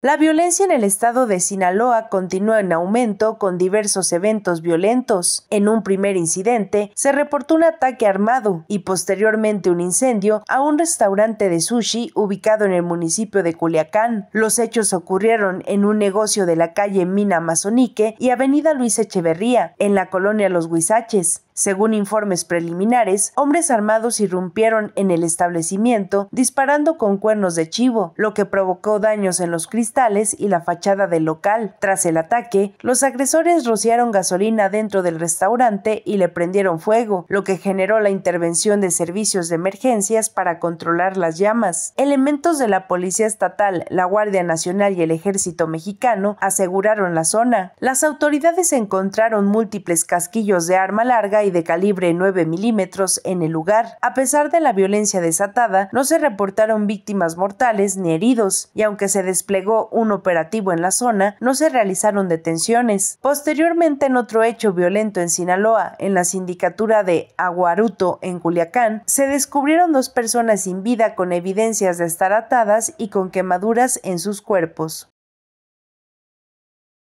La violencia en el estado de Sinaloa continúa en aumento con diversos eventos violentos. En un primer incidente se reportó un ataque armado y posteriormente un incendio a un restaurante de sushi ubicado en el municipio de Culiacán. Los hechos ocurrieron en un negocio de la calle Mina Mazonique y Avenida Luis Echeverría, en la colonia Los Huizaches. Según informes preliminares, hombres armados irrumpieron en el establecimiento disparando con cuernos de chivo, lo que provocó daños en los cristales y la fachada del local. Tras el ataque, los agresores rociaron gasolina dentro del restaurante y le prendieron fuego, lo que generó la intervención de servicios de emergencias para controlar las llamas. Elementos de la Policía Estatal, la Guardia Nacional y el Ejército Mexicano aseguraron la zona. Las autoridades encontraron múltiples casquillos de arma larga y de calibre 9 milímetros en el lugar. A pesar de la violencia desatada, no se reportaron víctimas mortales ni heridos, y aunque se desplegó un operativo en la zona, no se realizaron detenciones. Posteriormente, en otro hecho violento en Sinaloa, en la sindicatura de Aguaruto, en Culiacán, se descubrieron dos personas sin vida con evidencias de estar atadas y con quemaduras en sus cuerpos.